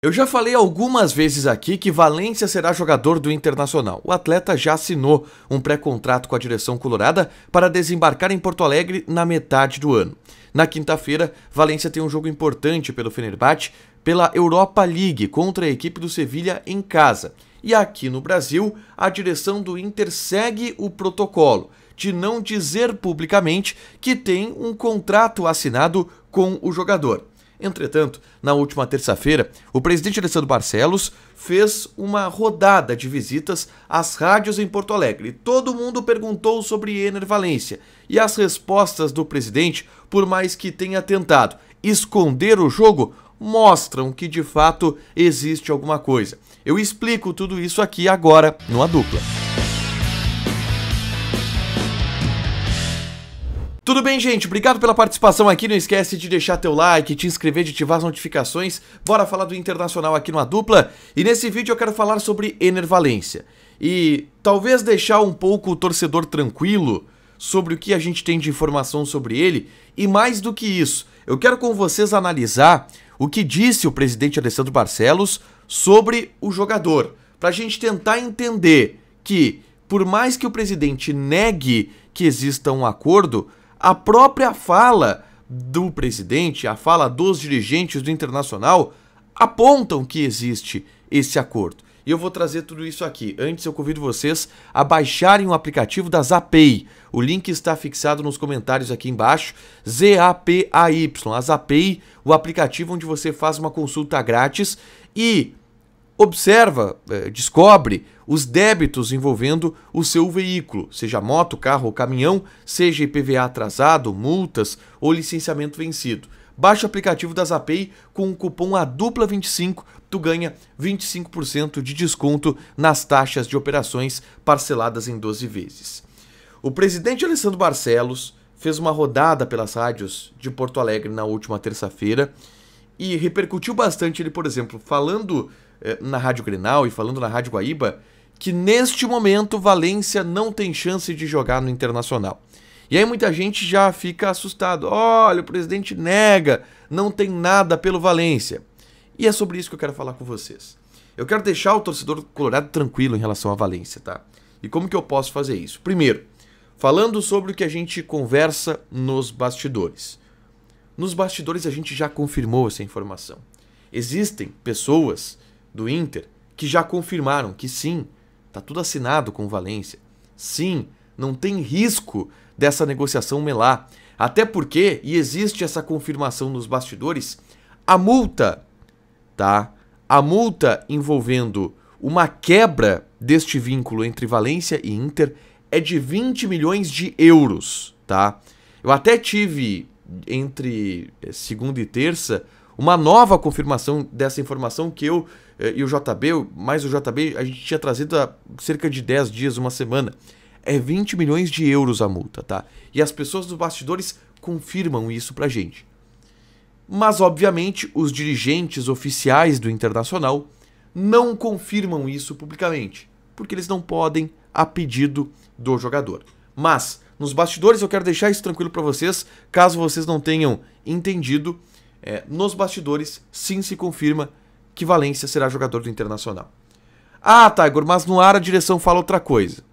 Eu já falei algumas vezes aqui que Valência será jogador do Internacional. O atleta já assinou um pré-contrato com a direção colorada para desembarcar em Porto Alegre na metade do ano. Na quinta-feira, Valência tem um jogo importante pelo Fenerbahçe pela Europa League contra a equipe do Sevilha em casa. E aqui no Brasil, a direção do Inter segue o protocolo de não dizer publicamente que tem um contrato assinado com o jogador. Entretanto, na última terça-feira, o presidente Alessandro Barcelos fez uma rodada de visitas às rádios em Porto Alegre. Todo mundo perguntou sobre Ener Valência e as respostas do presidente, por mais que tenha tentado esconder o jogo, mostram que de fato existe alguma coisa. Eu explico tudo isso aqui agora no A Dupla. Tudo bem, gente? Obrigado pela participação aqui. Não esquece de deixar teu like, te inscrever, de ativar as notificações. Bora falar do Internacional aqui numa Dupla. E nesse vídeo eu quero falar sobre Enervalência. E talvez deixar um pouco o torcedor tranquilo sobre o que a gente tem de informação sobre ele. E mais do que isso, eu quero com vocês analisar o que disse o presidente Alessandro Barcelos sobre o jogador. Para a gente tentar entender que, por mais que o presidente negue que exista um acordo, a própria fala do presidente, a fala dos dirigentes do Internacional apontam que existe esse acordo. E eu vou trazer tudo isso aqui. Antes eu convido vocês a baixarem o aplicativo da Zapay. O link está fixado nos comentários aqui embaixo. Z A P A Y. A Zapay, o aplicativo onde você faz uma consulta grátis e observa, eh, descobre os débitos envolvendo o seu veículo, seja moto, carro ou caminhão, seja IPVA atrasado, multas ou licenciamento vencido. Baixe o aplicativo da Zapay com o cupom ADUPLA25, tu ganha 25% de desconto nas taxas de operações parceladas em 12 vezes. O presidente Alessandro Barcelos fez uma rodada pelas rádios de Porto Alegre na última terça-feira e repercutiu bastante ele, por exemplo, falando eh, na Rádio Grenal e falando na Rádio Guaíba que neste momento Valência não tem chance de jogar no Internacional. E aí muita gente já fica assustado. Olha, o presidente nega, não tem nada pelo Valência. E é sobre isso que eu quero falar com vocês. Eu quero deixar o torcedor colorado tranquilo em relação a Valência, tá? E como que eu posso fazer isso? Primeiro, falando sobre o que a gente conversa nos bastidores. Nos bastidores a gente já confirmou essa informação. Existem pessoas do Inter que já confirmaram que sim, Tá tudo assinado com o Valência. Sim, não tem risco dessa negociação melar. Até porque, e existe essa confirmação nos bastidores, a multa, tá? A multa envolvendo uma quebra deste vínculo entre Valência e Inter é de 20 milhões de euros, tá? Eu até tive entre eh, segunda e terça uma nova confirmação dessa informação que eu eh, e o JB, mais o JB, a gente tinha trazido há cerca de 10 dias, uma semana. É 20 milhões de euros a multa, tá? E as pessoas dos bastidores confirmam isso pra gente. Mas, obviamente, os dirigentes oficiais do Internacional não confirmam isso publicamente, porque eles não podem a pedido do jogador. Mas, nos bastidores, eu quero deixar isso tranquilo para vocês, caso vocês não tenham entendido, é, nos bastidores sim se confirma que Valência será jogador do Internacional. Ah, Tiger, mas no ar a direção fala outra coisa.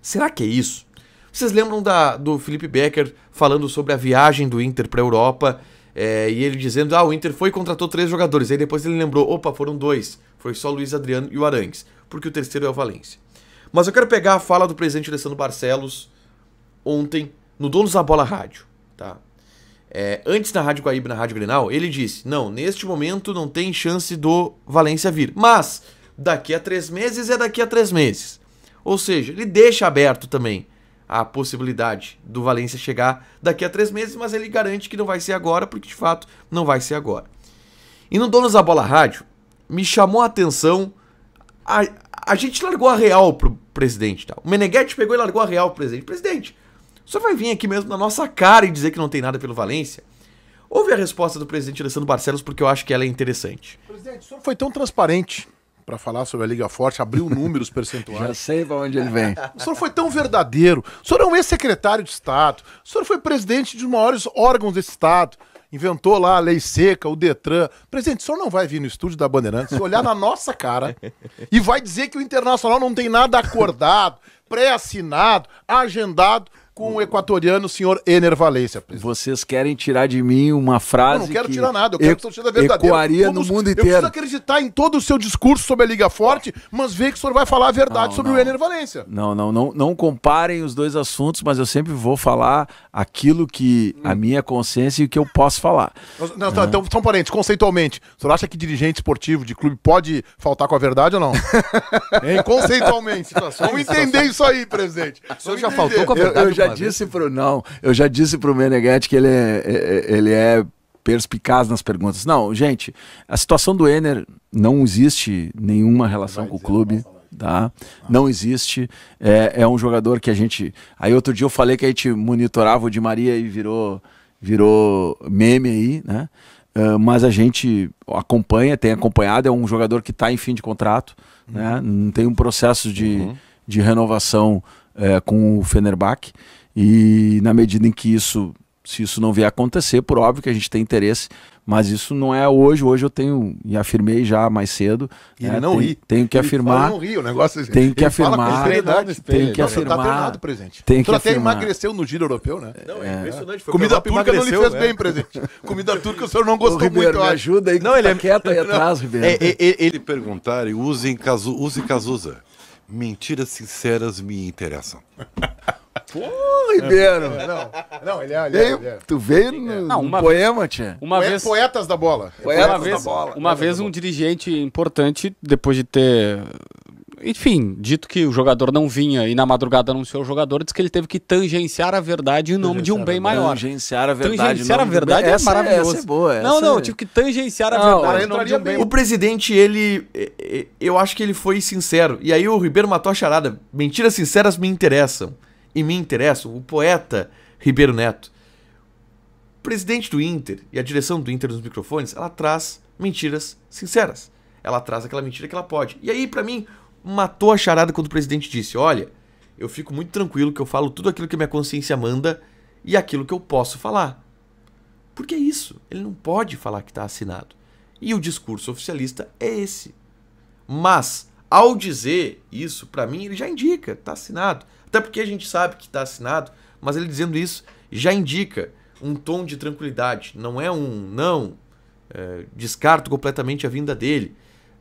Será que é isso? Vocês lembram da, do Felipe Becker falando sobre a viagem do Inter para a Europa é, e ele dizendo: ah, o Inter foi e contratou três jogadores. Aí depois ele lembrou: opa, foram dois. Foi só Luiz Adriano e o Arangues, porque o terceiro é o Valência. Mas eu quero pegar a fala do presidente Alessandro Barcelos ontem no Donos da Bola Rádio. Tá? é, antes da Rádio Guaíba, na Rádio Grenal, ele disse: não, neste momento não tem chance do Valência vir. Mas daqui a três meses é daqui a três meses. Ou seja, ele deixa aberto também a possibilidade do Valência chegar daqui a três meses, mas ele garante que não vai ser agora, porque de fato não vai ser agora. E no Donos da Bola Rádio, me chamou a atenção. A, a gente largou a real pro presidente. Tá? O Meneghetti pegou e largou a real pro presidente. Presidente, só vai vir aqui mesmo na nossa cara e dizer que não tem nada pelo Valência? Ouve a resposta do presidente Alessandro Barcelos, porque eu acho que ela é interessante. Presidente, o senhor foi tão transparente para falar sobre a Liga Forte, abriu números percentuais. Já sei para onde ele vem. O senhor foi tão verdadeiro. O senhor é um ex-secretário de Estado. O senhor foi presidente de um dos maiores órgãos desse Estado. Inventou lá a lei seca, o Detran. Presidente, o senhor não vai vir no estúdio da Bandeirantes olhar na nossa cara e vai dizer que o Internacional não tem nada acordado, pré-assinado, agendado com o equatoriano, senhor Ener Valência. Vocês querem tirar de mim uma frase. Eu não quero que tirar nada, eu quero que você seja verdadeiro. Ecoaria no mundo inteiro. Eu preciso acreditar em todo o seu discurso sobre a Liga Forte, mas ver que o senhor vai falar a verdade não, sobre não. o Ener Valência. Não, não, não, não comparem os dois assuntos, mas eu sempre vou falar aquilo que hum. a minha consciência e o que eu posso falar. Não, ah. Tá, né? Então, são então, parentes, conceitualmente. O senhor acha que dirigente esportivo de clube pode faltar com a verdade ou não? Hein? Conceitualmente. Tá, vamos entender isso aí, presidente. O senhor já faltou com a verdade. Eu, eu já disse vez? pro não, eu já disse pro Meneghetti que ele é, é, é, ele é perspicaz nas perguntas. Não, gente, a situação do Ener não existe nenhuma relação com o clube. Tá? Não existe. É, é um jogador que a gente. Aí outro dia eu falei que a gente monitorava o Di Maria e virou, virou meme aí, né? Uh, mas a gente acompanha, tem acompanhado, é um jogador que está em fim de contrato, né? uhum. né? Tem um processo de, uhum. de renovação é, com o Fenerbahçe. E na medida em que isso, se isso não vier acontecer, por óbvio que a gente tem interesse, mas isso não é hoje. Hoje eu tenho, e afirmei já mais cedo. E né, ele é, não tem, ri. Tenho que ele afirmar. não ri, o negócio é assim, Tenho que afirmar. Tenho que tá afirmar. Tá treinado, presente. Tem que até afirmar. emagreceu no giro europeu, né? Não, é, é impressionante. Foi Comida turca não lhe fez é. bem, né? presente. Comida turca o senhor não gostou Ribeiro, muito. Me ajuda aí. Não, tá ele tá é quieto aí atrás, Ribeiro. É, é, é, ele perguntar e use, use Cazuza. Mentiras sinceras me interessam. Pô, Ribeiro! É. Não, não, ele é. Ele é, ele é. Tu veio no, é. não, uma, no poema, tia? Uma vez, poetas da bola. Poetas uma vez, da bola. Uma vez um dirigente importante, depois de ter enfim, dito que o jogador não vinha e na madrugada anunciou o jogador, diz que ele teve que tangenciar a verdade em nome de um bem maior. Tangenciar a verdade. Tangenciar a verdade é maravilhoso. Essa é, é boa. Essa não, não, é... tive que tangenciar a não, verdade. Não, um bem... O presidente, ele. Eu acho que ele foi sincero. E aí o Ribeiro matou a charada. Mentiras sinceras me interessam. E me interessam. O poeta Ribeiro Neto. O presidente do Inter e a direção do Inter nos microfones, ela traz mentiras sinceras ela traz aquela mentira que ela pode. E aí, para mim, matou a charada quando o presidente disse: Olha, eu fico muito tranquilo que eu falo tudo aquilo que minha consciência manda e aquilo que eu posso falar. Porque é isso, ele não pode falar que está assinado. E o discurso oficialista é esse. Mas, ao dizer isso, para mim, ele já indica, está assinado. Até porque a gente sabe que está assinado, mas ele dizendo isso já indica um tom de tranquilidade. Não é um não, é, descarto completamente a vinda dele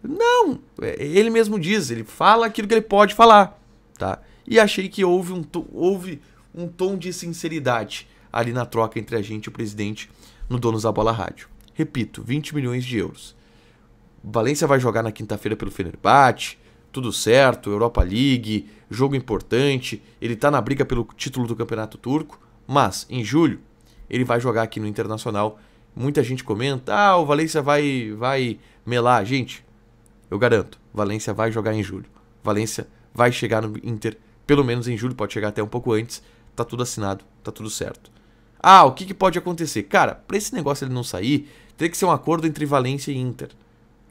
não, é, ele mesmo diz, ele fala aquilo que ele pode falar, tá? E achei que houve um, houve um tom de sinceridade ali na troca entre a gente e o presidente no Donos da Bola Rádio. Repito, 20 milhões de euros. Valência vai jogar na quinta-feira pelo Fenerbahçe, tudo certo, Europa League, jogo importante, ele tá na briga pelo título do Campeonato Turco, mas em julho ele vai jogar aqui no Internacional. Muita gente comenta: "Ah, o Valência vai vai melar, gente. Eu garanto, Valência vai jogar em julho. Valência vai chegar no Inter, pelo menos em julho, pode chegar até um pouco antes. Tá tudo assinado, tá tudo certo. Ah, o que, que pode acontecer? Cara, para esse negócio ele não sair, teria que ser um acordo entre Valência e Inter.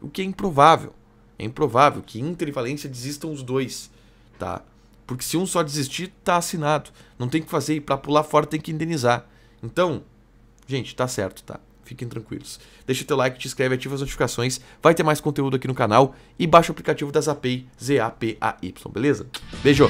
O que é improvável. É improvável que Inter e Valência desistam os dois, tá? Porque se um só desistir, tá assinado. Não tem o que fazer e para pular fora tem que indenizar. Então, gente, tá certo, tá? Fiquem tranquilos. Deixa teu like, te inscreve, ativa as notificações. Vai ter mais conteúdo aqui no canal. E baixa o aplicativo da Zapay, Z-A-P-A-Y, beleza? Beijo!